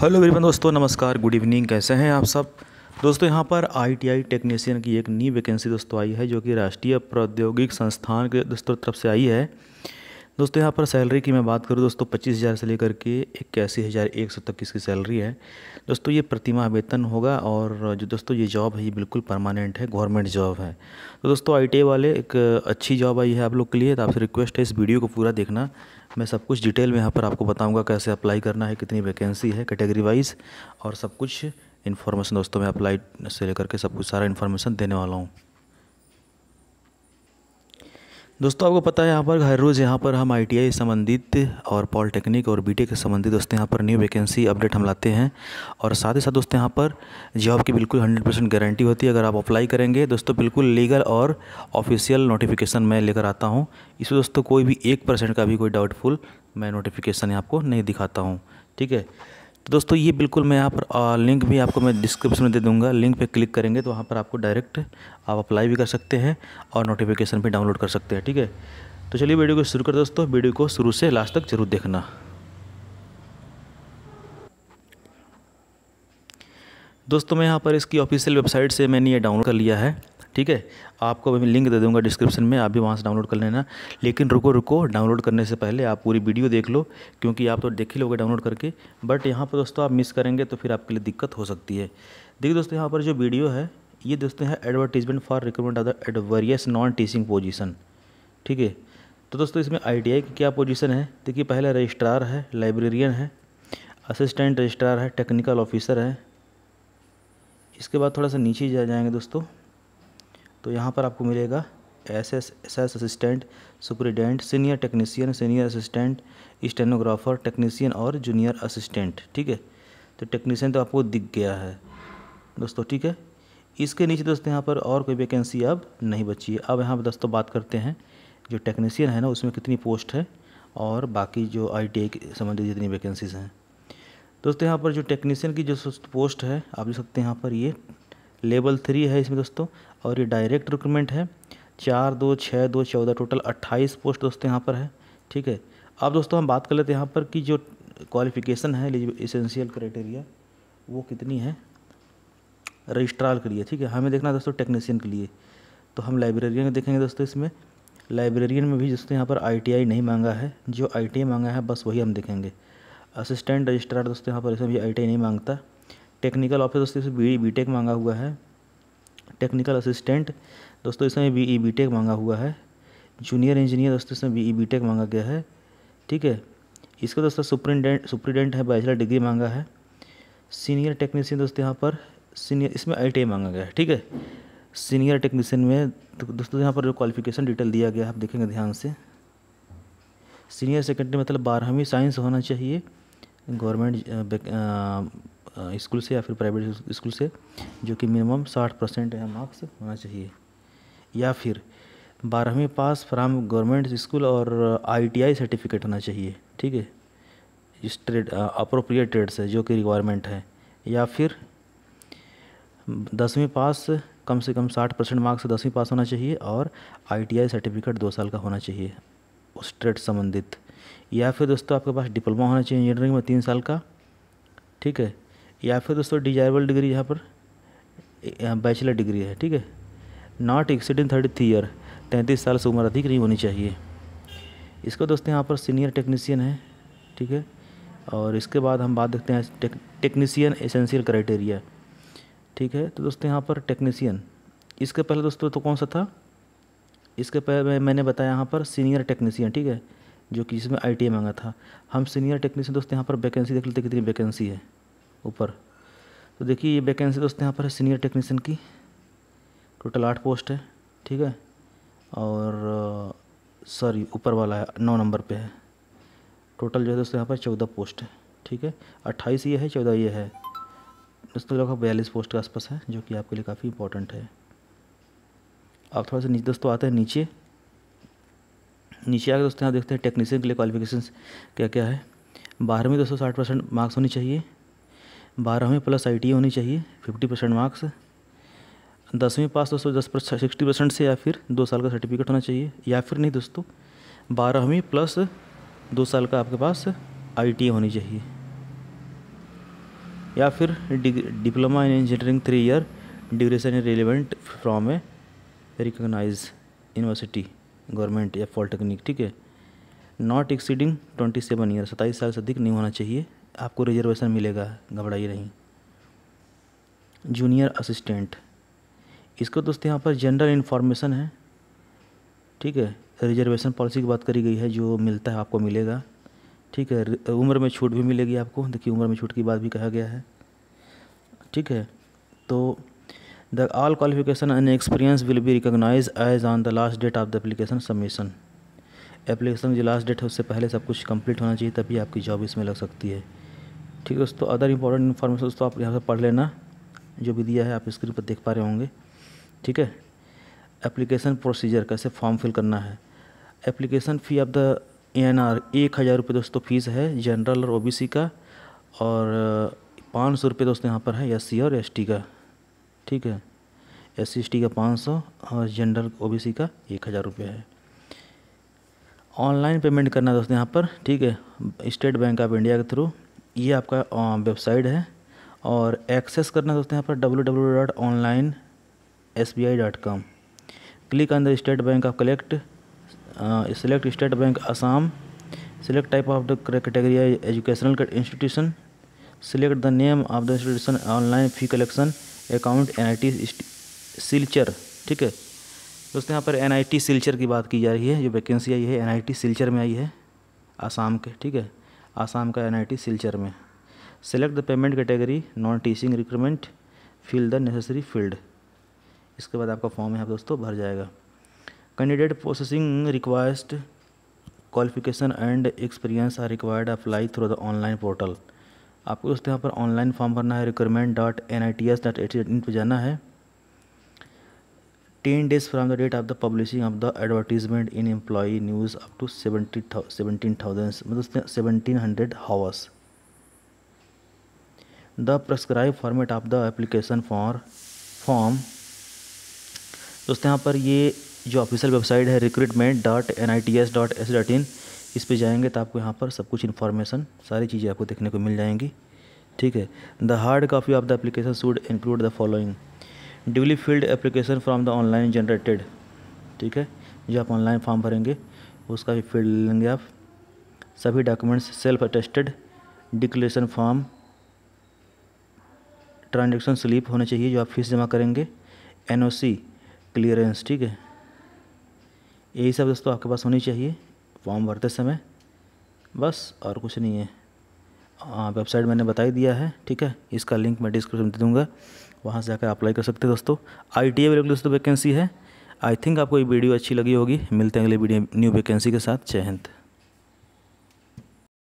hello गरीबन दोस्तों नमस्कार गुड इवनिंग कैसे हैं आप सब दोस्तों यहाँ पर आईटीआई टेक्नीशियन की एक नई वैकेंसी दोस्तों आई है जो कि राष्ट्रीय प्रौद्योगिक संस्थान के दोस्तों तरफ से आई है दोस्तों यहाँ पर सैलरी की मैं बात करूँ दोस्तों पच्चीस हज़ार से लेकर के इक्यासी हज़ार एक सौ तक इसकी सैलरी है दोस्तों ये प्रतिमा वेतन होगा और जो दोस्तों ये जॉब है ये बिल्कुल परमानेंट है गवर्नमेंट जॉब है तो दोस्तों आई वाले एक अच्छी जॉब आई है आप लोग के लिए तो आपसे रिक्वेस्ट है इस वीडियो को पूरा देखना मैं सब कुछ डिटेल में यहाँ पर आपको बताऊँगा कैसे अप्लाई करना है कितनी वैकेंसी है कैटेगरी वाइज और सब कुछ इन्फॉर्मेशन दोस्तों मैं अप्लाई से लेकर के सब कुछ सारा इन्फॉर्मेशन देने वाला हूँ दोस्तों आपको पता है यहाँ पर हर रोज़ यहाँ पर हम आईटीआई संबंधित और पॉलिटेक्निक और बीटेक टेक संबंधित दोस्तों यहाँ पर न्यू वैकेंसी अपडेट हम लाते हैं और साथ ही साथ दोस्तों यहाँ पर जॉब की बिल्कुल 100 परसेंट गारंटी होती है अगर आप अप्लाई करेंगे दोस्तों बिल्कुल लीगल और ऑफिशियल नोटिफिकेशन मैं लेकर आता हूँ इसमें दोस्तों कोई भी एक परसेंट का भी कोई डाउटफुल मैं नोटिफिकेशन आपको नहीं दिखाता हूँ ठीक है तो दोस्तों ये बिल्कुल मैं यहाँ पर लिंक भी आपको मैं डिस्क्रिप्शन में दे दूँगा लिंक पे क्लिक करेंगे तो वहाँ पर आपको डायरेक्ट आप अप्लाई भी कर सकते हैं और नोटिफिकेशन भी डाउनलोड कर सकते हैं ठीक है तो चलिए वीडियो को शुरू कर दोस्तों वीडियो को शुरू से लास्ट तक जरूर देखना दोस्तों मैं यहाँ पर इसकी ऑफिशियल वेबसाइट से मैंने ये डाउनलोड कर लिया है ठीक है आपको मैं लिंक दे दूंगा डिस्क्रिप्शन में आप भी वहाँ से डाउनलोड कर लेना लेकिन रुको रुको डाउनलोड करने से पहले आप पूरी वीडियो देख लो क्योंकि आप तो देख ही लोगे डाउनलोड करके बट यहाँ पर दोस्तों आप मिस करेंगे तो फिर आपके लिए दिक्कत हो सकती है देखिए दोस्तों यहाँ पर जो वीडियो है ये दोस्तों है advertisement for recruitment other at various non teaching position ठीक है तो दोस्तों इसमें आई की क्या पोजिशन है देखिए पहला रजिस्ट्रार है लाइब्रेरियन है असिस्टेंट रजिस्ट्रार है टेक्निकल ऑफिसर है इसके बाद थोड़ा सा नीचे जा जाएंगे दोस्तों तो यहाँ पर आपको मिलेगा S S S S assistant superintendent senior technician senior assistant stenographer technician और जूनियर असिस्टेंट ठीक है तो टेक्नीसियन तो आपको दिख गया है दोस्तों ठीक है इसके नीचे दोस्तों यहाँ पर और कोई वैकेंसी अब नहीं बची है अब यहाँ पर दोस्तों बात करते हैं जो टेक्नीसियन है ना उसमें कितनी पोस्ट है और बाकी जो आई टी आई संबंधित जितनी वैकेंसीज़ हैं दोस्तों यहाँ पर जो टेक्नीसियन की जो पोस्ट है आप देख सकते हैं यहाँ पर ये लेवल थ्री है इसमें दोस्तों और ये डायरेक्ट रिक्रूटमेंट है चार दो छः दो चौदह टोटल अट्ठाईस पोस्ट दोस्तों यहाँ पर है ठीक है अब दोस्तों हम बात कर लेते हैं यहाँ पर कि जो क्वालिफिकेशन है इसेंशियल क्राइटेरिया वो कितनी है रजिस्ट्रार के लिए ठीक है हमें देखना दोस्तों टेक्नीसियन के लिए तो हम लाइब्रेरियन देखेंगे दोस्तों इसमें लाइब्रेरियन में भी दोस्तों यहाँ पर आई नहीं मांगा है जो आई मांगा है बस वही हम देखेंगे असिस्टेंट रजिस्ट्रार दोस्तों यहाँ पर इसमें भी आई नहीं मांगता टेक्निकल ऑफिस दोस्तों बी बी टेक मांगा हुआ है टेक्निकल असिस्टेंट दोस्तों इसमें बी ई बी टेक मांगा हुआ है जूनियर इंजीनियर दोस्तों इसमें बी ई बी टेक मांगा गया है ठीक है इसका दोस्तों सुप्रिंटेंट सुप्रिंटेंट है बैचलर डिग्री मांगा है सीनियर टेक्नीसियन दोस्तों यहाँ पर सीनियर इसमें आई मांगा गया है ठीक है सीनियर टेक्नीसियन में तो दोस्तों यहाँ पर जो क्वालिफिकेशन डिटेल दिया गया है आप देखेंगे ध्यान से सीनियर सेकेंडरी मतलब बारहवीं साइंस होना चाहिए गवर्नमेंट स्कूल से या फिर प्राइवेट स्कूल से जो कि मिनिमम साठ परसेंट मार्क्स होना चाहिए या फिर बारहवीं पास फ्राम गवर्नमेंट स्कूल और आईटीआई सर्टिफिकेट होना चाहिए ठीक है इस ट्रेड अप्रोप्रिएट ट्रेड से जो कि रिक्वायरमेंट है या फिर दसवीं पास कम से कम साठ परसेंट मार्क्स दसवीं पास होना चाहिए और आईटीआई सर्टिफिकेट दो साल का होना चाहिए उस ट्रेड संबंधित या फिर दोस्तों आपके पास डिप्लोमा होना चाहिए इंजीनियरिंग में तीन साल का ठीक है या फिर दोस्तों डिजायरेबल डिग्री यहाँ पर बैचलर डिग्री है ठीक है not exceeding thirty three year तैंतीस साल से उम्र अधिक नहीं होनी चाहिए इसको दोस्तों यहाँ पर सीनियर टेक्नीसियन है ठीक है और इसके बाद हम बात देखते हैं टेक्नीसियन एसेंशियल क्राइटेरिया ठीक है तो दोस्तों यहाँ पर टेक्नीसियन इसके पहले दोस्तों तो कौन सा था इसके पहले मैंने बताया यहाँ पर सीनियर टेक्नीसियन ठीक है जो कि जिसमें आई टी e मांगा था हम सीनियर टेक्नीसियन दोस्तों यहाँ पर वैकेंसी देख लेते कितनी वैकेंसी है ऊपर तो देखिए ये वैकेंसी दोस्तों यहाँ पर है सीनियर टेक्नीशियन की टोटल आठ पोस्ट है ठीक है और सॉरी ऊपर वाला है नौ नंबर पे है टोटल जो है दोस्तों यहाँ पर चौदह पोस्ट है ठीक है अट्ठाईस ये है चौदह ये है दोस्तों लगभग बयालीस पोस्ट के आसपास है जो कि आपके लिए काफ़ी इंपॉर्टेंट है आप थोड़ा सा नीचे दोस्तों आते हैं नीचे नीचे आकर दोस्तों यहाँ देखते हैं टेक्नीशियन के लिए क्वालिफिकेशन क्या क्या है बारहवीं दोस्तों साठ परसेंट मार्क्स होनी चाहिए बारहवीं प्लस आई e होनी चाहिए फिफ्टी परसेंट मार्क्स दसवीं पास दोस्तों दस पर सिक्सटी परसेंट से या फिर दो साल का सर्टिफिकेट होना चाहिए या फिर नहीं दोस्तों बारहवीं प्लस दो साल का आपके पास आई e होनी चाहिए या फिर diploma in engineering three year duration relevant from a recognise university government या पॉलिटेक्निक ठीक है not exceeding twenty seven year सत्ताईस साल से अधिक नहीं होना चाहिए आपको रिजर्वेशन मिलेगा घबराइए नहीं जूनियर असिस्टेंट इसको दोस्तों यहाँ पर जनरल इन्फॉर्मेशन है ठीक है रिजर्वेशन पॉलिसी की बात करी गई है जो मिलता है आपको मिलेगा ठीक है उम्र में छूट भी मिलेगी आपको देखिए उम्र में छूट की बात भी कहा गया है ठीक है तो the all qualification and experience will be recognise as on the last date of the application submission application जो लास्ट डेट है उससे पहले सब कुछ कंप्लीट होना चाहिए तभी आपकी जॉब इसमें लग सकती है ठीक है दोस्तों अदर इंपॉर्टेंट इन्फॉर्मेशन दोस्तों आप यहाँ से पढ़ लेना जो भी दिया है आप स्क्रीन पर देख पा रहे होंगे ठीक है एप्लीकेशन प्रोसीजर कैसे फॉर्म फिल करना है application fee of the N R एक हज़ार रुपये दोस्तों फीस है जनरल और ओबीसी का और पाँच सौ रुपये दोस्तों यहाँ पर है एस और एस का ठीक है एस सी का पाँच सौ और जनरल ओबीसी का एक हज़ार रुपये है ऑनलाइन पेमेंट करना है दोस्तों यहाँ पर ठीक है स्टेट बैंक ऑफ इंडिया के थ्रू ये आपका वेबसाइट है और एक्सेस करना दोस्तों यहाँ पर W W dot online S B I dot com click on the State Bank of collect select State Bank Assam select type of the category educational institution select the name of the institution online fee collection account N I T Silchar ठीक है दोस्तों यहाँ पर N I T Silchar की बात की जा रही है जो वैकेंसी आई है एन आई टी सिल्चर में आई है आसाम के ठीक है आसाम का एन सिलचर में select the payment category non teaching recruitment fill the necessary field इसके बाद आपका फॉर्म यहाँ दोस्तों भर जाएगा candidate processing request qualification and experience are required apply through the online portal आपको दोस्तों यहाँ पर ऑनलाइन फॉर्म भरना है recruitment dot N I T S dot at in पर जाना है 10 the date of the publishing of the advertisement in employee news up to seventy seventeen thousand मतलब seventeen hundred hours the prescribe format of the application for form दोस्तों यहाँ पर ये जो official website है recruitment dot N I T S dot S dot in इस पर जाएंगे तो आपको यहाँ पर सब कुछ इन्फॉर्मेशन सारी चीज़ें आपको देखने को मिल जाएंगी ठीक है the hard copy of the application should include the following duly field application from the online generated ठीक है जो आप ऑनलाइन फॉर्म भरेंगे उसका भी फील्ड ले लेंगे आप सभी documents self attested declaration form transaction slip होने चाहिए जो आप फीस जमा करेंगे सी क्लियरेंस ठीक है यही सब दोस्तों आपके पास होनी चाहिए फॉर्म भरते समय बस और कुछ नहीं है वेबसाइट मैंने बता ही दिया है ठीक है इसका लिंक मैं डिस्क्रिप्शन दे दूँगा वहाँ से जाकर अप्लाई कर सकते हैं दोस्तों आई टी आई दोस्तों वैकेंसी है आई थिंक आपको ये वीडियो अच्छी लगी होगी मिलते हैं अगले वीडियो न्यू वैकेंसी के साथ जय हिंद